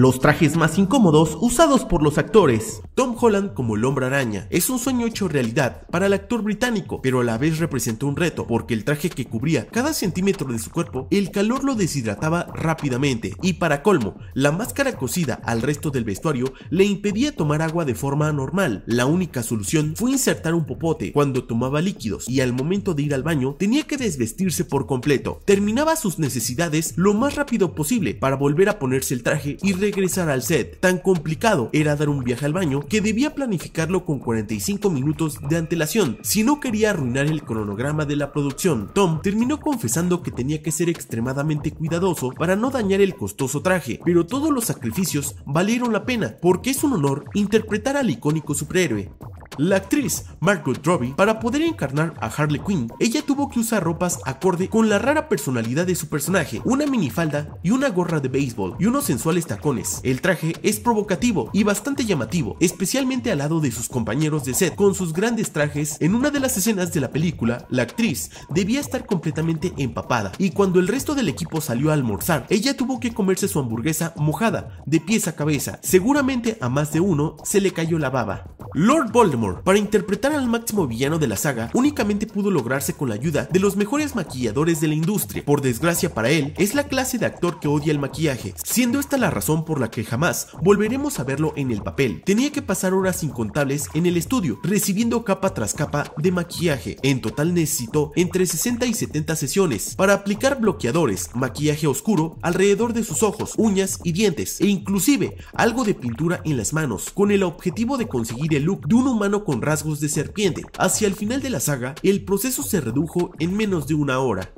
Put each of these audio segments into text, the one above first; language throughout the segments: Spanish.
los trajes más incómodos usados por los actores. Tom Holland como el hombre araña es un sueño hecho realidad para el actor británico, pero a la vez representó un reto porque el traje que cubría cada centímetro de su cuerpo, el calor lo deshidrataba rápidamente y para colmo, la máscara cosida al resto del vestuario le impedía tomar agua de forma anormal. La única solución fue insertar un popote cuando tomaba líquidos y al momento de ir al baño tenía que desvestirse por completo. Terminaba sus necesidades lo más rápido posible para volver a ponerse el traje y regresar al set. Tan complicado era dar un viaje al baño que debía planificarlo con 45 minutos de antelación si no quería arruinar el cronograma de la producción. Tom terminó confesando que tenía que ser extremadamente cuidadoso para no dañar el costoso traje, pero todos los sacrificios valieron la pena porque es un honor interpretar al icónico superhéroe. La actriz Margot Robbie, para poder encarnar a Harley Quinn, ella tuvo que usar ropas acorde con la rara personalidad de su personaje, una minifalda y una gorra de béisbol y unos sensuales tacones. El traje es provocativo y bastante llamativo, especialmente al lado de sus compañeros de set con sus grandes trajes. En una de las escenas de la película, la actriz debía estar completamente empapada y cuando el resto del equipo salió a almorzar, ella tuvo que comerse su hamburguesa mojada de pies a cabeza. Seguramente a más de uno se le cayó la baba. Lord Voldemort, para interpretar al máximo villano de la saga, únicamente pudo lograrse con la ayuda de los mejores maquilladores de la industria. Por desgracia para él, es la clase de actor que odia el maquillaje, siendo esta la razón por la que jamás volveremos a verlo en el papel. Tenía que pasar horas incontables en el estudio, recibiendo capa tras capa de maquillaje. En total necesitó entre 60 y 70 sesiones para aplicar bloqueadores, maquillaje oscuro alrededor de sus ojos, uñas y dientes, e inclusive algo de pintura en las manos, con el objetivo de conseguir el de un humano con rasgos de serpiente. Hacia el final de la saga, el proceso se redujo en menos de una hora,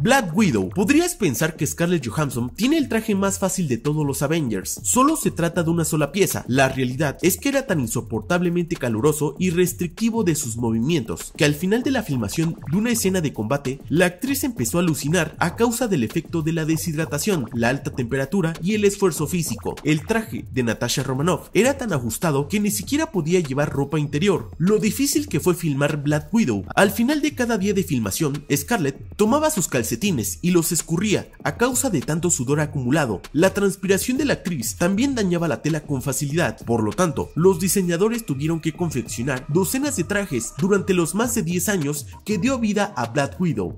Black Widow. Podrías pensar que Scarlett Johansson tiene el traje más fácil de todos los Avengers. Solo se trata de una sola pieza. La realidad es que era tan insoportablemente caluroso y restrictivo de sus movimientos que al final de la filmación de una escena de combate, la actriz empezó a alucinar a causa del efecto de la deshidratación, la alta temperatura y el esfuerzo físico. El traje de Natasha Romanoff era tan ajustado que ni siquiera podía llevar ropa interior. Lo difícil que fue filmar Black Widow. Al final de cada día de filmación, Scarlett tomaba sus calcetines y los escurría a causa de tanto sudor acumulado. La transpiración de la actriz también dañaba la tela con facilidad, por lo tanto, los diseñadores tuvieron que confeccionar docenas de trajes durante los más de 10 años que dio vida a Black Widow.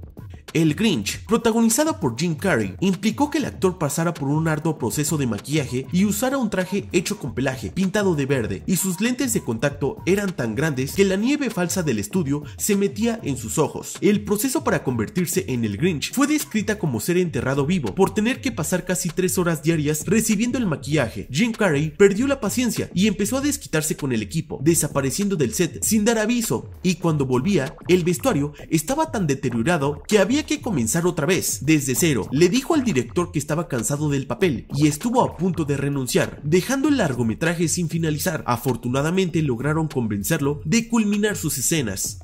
El Grinch, protagonizada por Jim Carrey, implicó que el actor pasara por un arduo proceso de maquillaje y usara un traje hecho con pelaje, pintado de verde, y sus lentes de contacto eran tan grandes que la nieve falsa del estudio se metía en sus ojos. El proceso para convertirse en el Grinch fue descrita como ser enterrado vivo, por tener que pasar casi tres horas diarias recibiendo el maquillaje. Jim Carrey perdió la paciencia y empezó a desquitarse con el equipo, desapareciendo del set sin dar aviso, y cuando volvía, el vestuario estaba tan deteriorado que había que comenzar otra vez, desde cero. Le dijo al director que estaba cansado del papel y estuvo a punto de renunciar, dejando el largometraje sin finalizar. Afortunadamente lograron convencerlo de culminar sus escenas.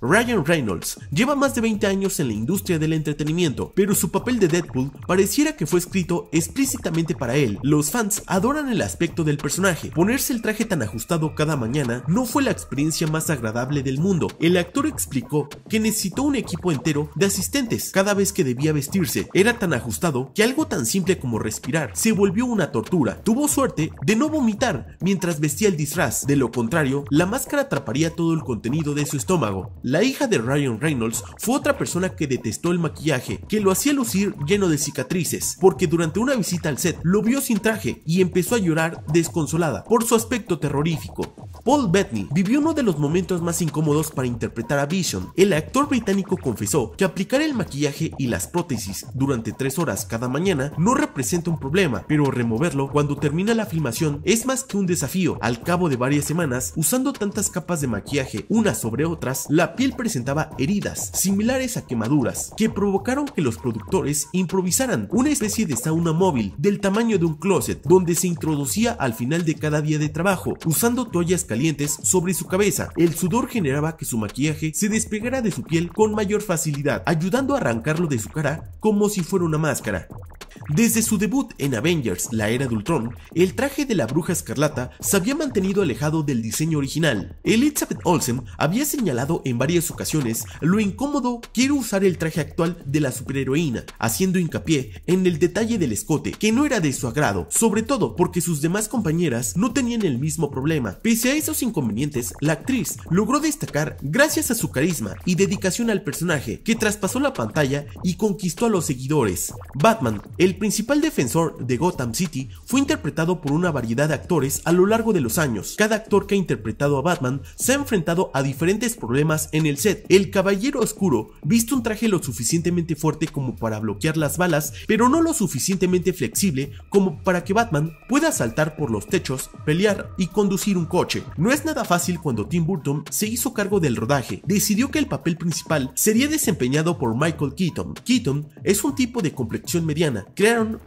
Ryan Reynolds lleva más de 20 años en la industria del entretenimiento, pero su papel de Deadpool pareciera que fue escrito explícitamente para él. Los fans adoran el aspecto del personaje. Ponerse el traje tan ajustado cada mañana no fue la experiencia más agradable del mundo. El actor explicó que necesitó un equipo entero de asistentes cada vez que debía vestirse. Era tan ajustado que algo tan simple como respirar se volvió una tortura. Tuvo suerte de no vomitar mientras vestía el disfraz. De lo contrario, la máscara atraparía todo el contenido de su estómago. La hija de Ryan Reynolds fue otra persona que detestó el maquillaje, que lo hacía lucir lleno de cicatrices, porque durante una visita al set lo vio sin traje y empezó a llorar desconsolada por su aspecto terrorífico. Paul Bettany vivió uno de los momentos más incómodos para interpretar a Vision. El actor británico confesó que aplicar el maquillaje y las prótesis durante tres horas cada mañana no representa un problema, pero removerlo cuando termina la filmación es más que un desafío. Al cabo de varias semanas, usando tantas capas de maquillaje unas sobre otras, la piel presentaba heridas similares a quemaduras que provocaron que los productores improvisaran una especie de sauna móvil del tamaño de un closet donde se introducía al final de cada día de trabajo usando toallas calientes sobre su cabeza. El sudor generaba que su maquillaje se despegara de su piel con mayor facilidad, ayudando a arrancarlo de su cara como si fuera una máscara. Desde su debut en Avengers, la era de Ultron, el traje de la bruja escarlata se había mantenido alejado del diseño original. Elizabeth Olsen había señalado en varias ocasiones lo incómodo que era usar el traje actual de la superheroína, haciendo hincapié en el detalle del escote, que no era de su agrado, sobre todo porque sus demás compañeras no tenían el mismo problema. Pese a esos inconvenientes, la actriz logró destacar gracias a su carisma y dedicación al personaje, que traspasó la pantalla y conquistó a los seguidores. Batman, el principal defensor de Gotham City fue interpretado por una variedad de actores a lo largo de los años. Cada actor que ha interpretado a Batman se ha enfrentado a diferentes problemas en el set. El Caballero Oscuro viste un traje lo suficientemente fuerte como para bloquear las balas, pero no lo suficientemente flexible como para que Batman pueda saltar por los techos, pelear y conducir un coche. No es nada fácil cuando Tim Burton se hizo cargo del rodaje. Decidió que el papel principal sería desempeñado por Michael Keaton. Keaton es un tipo de complexión mediana,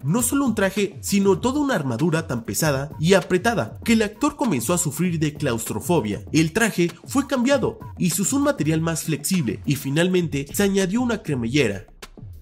no solo un traje, sino toda una armadura tan pesada y apretada que el actor comenzó a sufrir de claustrofobia. El traje fue cambiado y se usó un material más flexible y finalmente se añadió una cremallera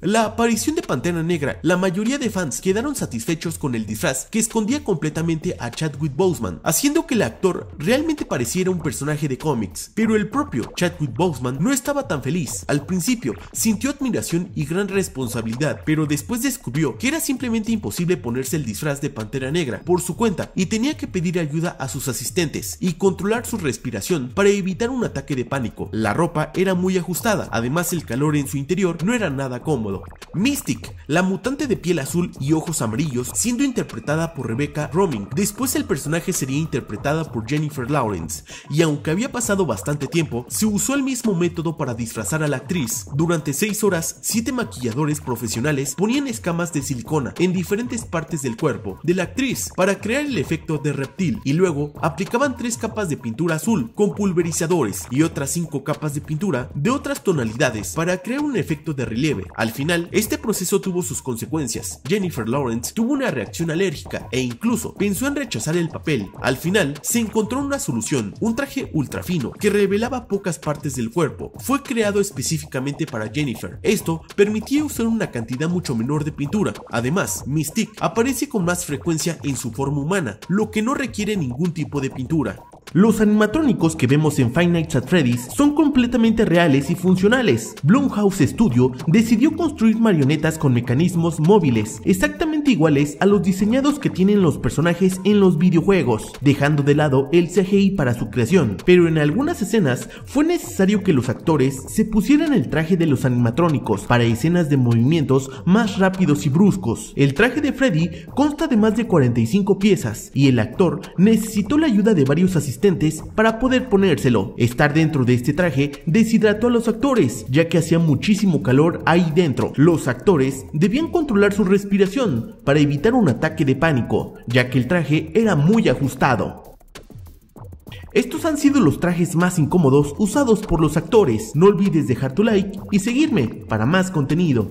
la aparición de Pantera Negra, la mayoría de fans quedaron satisfechos con el disfraz que escondía completamente a Chadwick Boseman, haciendo que el actor realmente pareciera un personaje de cómics, pero el propio Chadwick Boseman no estaba tan feliz. Al principio sintió admiración y gran responsabilidad, pero después descubrió que era simplemente imposible ponerse el disfraz de Pantera Negra por su cuenta y tenía que pedir ayuda a sus asistentes y controlar su respiración para evitar un ataque de pánico. La ropa era muy ajustada, además el calor en su interior no era nada cómodo Mystic, la mutante de piel azul y ojos amarillos, siendo interpretada por Rebecca Roming. Después el personaje sería interpretada por Jennifer Lawrence, y aunque había pasado bastante tiempo, se usó el mismo método para disfrazar a la actriz. Durante 6 horas, siete maquilladores profesionales ponían escamas de silicona en diferentes partes del cuerpo de la actriz para crear el efecto de reptil y luego aplicaban tres capas de pintura azul con pulverizadores y otras cinco capas de pintura de otras tonalidades para crear un efecto de relieve. Al final, este proceso tuvo sus consecuencias. Jennifer Lawrence tuvo una reacción alérgica e incluso pensó en rechazar el papel. Al final, se encontró una solución, un traje ultra fino que revelaba pocas partes del cuerpo. Fue creado específicamente para Jennifer. Esto permitía usar una cantidad mucho menor de pintura. Además, Mystique aparece con más frecuencia en su forma humana, lo que no requiere ningún tipo de pintura. Los animatrónicos que vemos en Five Nights at Freddy's son completamente reales y funcionales. Blumhouse Studio decidió construir marionetas con mecanismos móviles, exactamente iguales a los diseñados que tienen los personajes en los videojuegos, dejando de lado el CGI para su creación, pero en algunas escenas fue necesario que los actores se pusieran el traje de los animatrónicos para escenas de movimientos más rápidos y bruscos. El traje de Freddy consta de más de 45 piezas y el actor necesitó la ayuda de varios asistentes para poder ponérselo. Estar dentro de este traje deshidrató a los actores, ya que hacía muchísimo calor ahí dentro. Los actores debían controlar su respiración para evitar un ataque de pánico, ya que el traje era muy ajustado. Estos han sido los trajes más incómodos usados por los actores. No olvides dejar tu like y seguirme para más contenido.